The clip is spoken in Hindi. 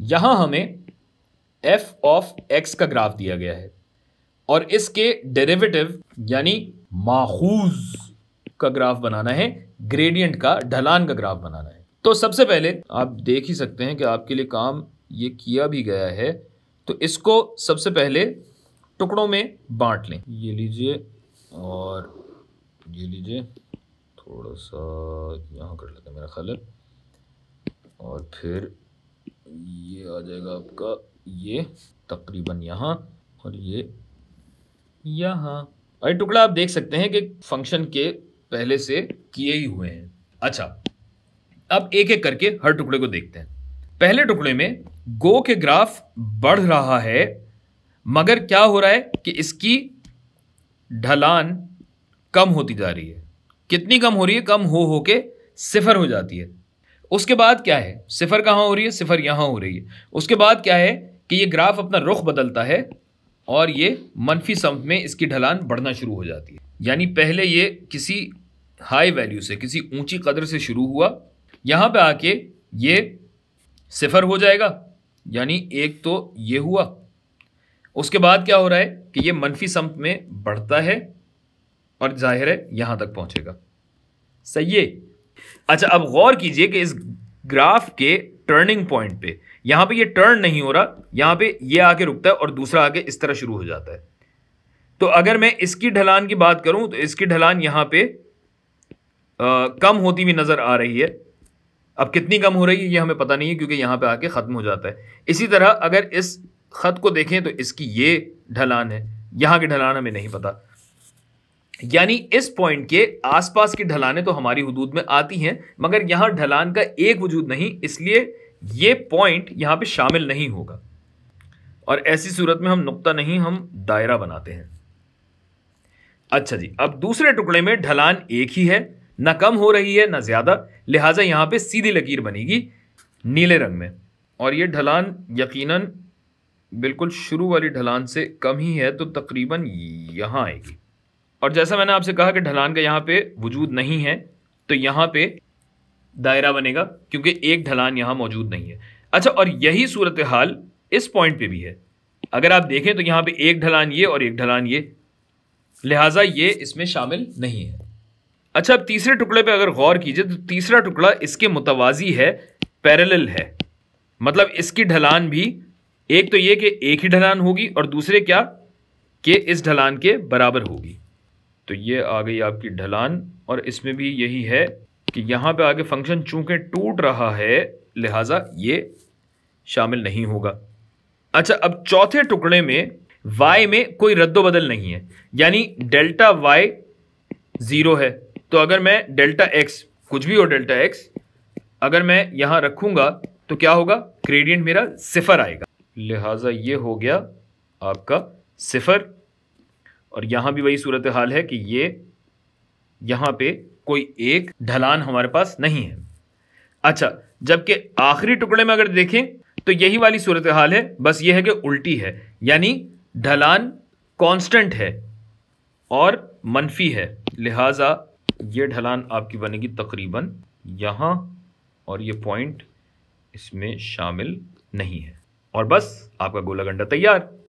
यहां हमें एफ ऑफ एक्स का ग्राफ दिया गया है और इसके डेरिवेटिव यानी माखूज का ग्राफ बनाना है ग्रेडियंट का ढलान का ग्राफ बनाना है तो सबसे पहले आप देख ही सकते हैं कि आपके लिए काम ये किया भी गया है तो इसको सबसे पहले टुकड़ों में बांट लें ये लीजिए और ये लीजिए थोड़ा सा यहाँ कर लेते हैं मेरा ख्याल और फिर ये आ जाएगा आपका ये तकरीबन यहाँ और ये यहाँ अरे टुकड़ा आप देख सकते हैं कि फंक्शन के पहले से किए ही हुए हैं अच्छा अब एक एक करके हर टुकड़े को देखते हैं पहले टुकड़े में गो के ग्राफ बढ़ रहा है मगर क्या हो रहा है कि इसकी ढलान कम होती जा रही है कितनी कम हो रही है कम हो हो के सिफर हो जाती है उसके बाद क्या है सिफर कहाँ हो रही है सिफर यहाँ हो रही है उसके बाद क्या है कि ये ग्राफ अपना रुख बदलता है और ये मनफी सम में इसकी ढलान बढ़ना शुरू हो जाती है यानी पहले ये किसी हाई वैल्यू से किसी ऊंची कदर से शुरू हुआ यहाँ पे आके ये सिफर हो जाएगा यानी एक तो ये हुआ उसके बाद क्या हो रहा है कि ये मनफी सम में बढ़ता है और जाहिर है यहाँ तक पहुँचेगा सही है अच्छा अब गौर कीजिए कि इस ग्राफ के टर्निंग पॉइंट पे यहां पे ये टर्न नहीं हो रहा यहां पे ये आके रुकता है और दूसरा आके इस तरह शुरू हो जाता है तो अगर मैं इसकी ढलान की बात करूं तो इसकी ढलान यहाँ पे आ, कम होती हुई नज़र आ रही है अब कितनी कम हो रही है ये हमें पता नहीं है क्योंकि यहां पे आके ख़त्म हो जाता है इसी तरह अगर इस ख़त को देखें तो इसकी ये ढलान है यहाँ की ढलान हमें नहीं पता यानी इस पॉइंट के आसपास की ढलानें तो हमारी हदूद में आती हैं मगर यहाँ ढलान का एक वजूद नहीं इसलिए ये पॉइंट यहाँ पे शामिल नहीं होगा और ऐसी सूरत में हम नुकता नहीं हम दायरा बनाते हैं अच्छा जी अब दूसरे टुकड़े में ढलान एक ही है ना कम हो रही है ना ज़्यादा लिहाजा यहाँ पे सीधी लकीर बनेगी नीले रंग में और ये ढलान यकीनन बिल्कुल शुरू वाली ढलान से कम ही है तो तकरीबन यहाँ आएगी और जैसा मैंने आपसे कहा कि ढलान का यहाँ पे वजूद नहीं है तो यहाँ पे दायरा बनेगा क्योंकि एक ढलान यहाँ मौजूद नहीं है अच्छा और यही सूरत हाल इस पॉइंट पे भी है अगर आप देखें तो यहाँ पे एक ढलान ये और एक ढलान ये लिहाजा ये इसमें शामिल नहीं है अच्छा अब तीसरे टुकड़े पे अगर गौर कीजिए तो तीसरा टुकड़ा इसके मुतवाजी है पैरेलल है मतलब इसकी ढलान भी एक तो ये कि एक ही ढलान होगी और दूसरे क्या कि इस ढलान के बराबर होगी तो ये आ गई आपकी ढलान और इसमें भी यही है कि यहाँ पे आगे फंक्शन चूँकि टूट रहा है लिहाजा ये शामिल नहीं होगा अच्छा अब चौथे टुकड़े में y में कोई रद्दो बदल नहीं है यानी डेल्टा y ज़ीरो है तो अगर मैं डेल्टा x कुछ भी हो डेल्टा x अगर मैं यहाँ रखूँगा तो क्या होगा ग्रेडियंट मेरा सिफर आएगा लिहाजा ये हो गया आपका सिफर और यहां भी वही सूरत हाल है कि ये यहां पे कोई एक ढलान हमारे पास नहीं है अच्छा जबकि आखिरी टुकड़े में अगर देखें तो यही वाली सूरत हाल है बस ये है कि उल्टी है यानी ढलान कांस्टेंट है और मनफी है लिहाजा ये ढलान आपकी बनेगी तकरीबन यहां और ये पॉइंट इसमें शामिल नहीं है और बस आपका गोला गंडा तैयार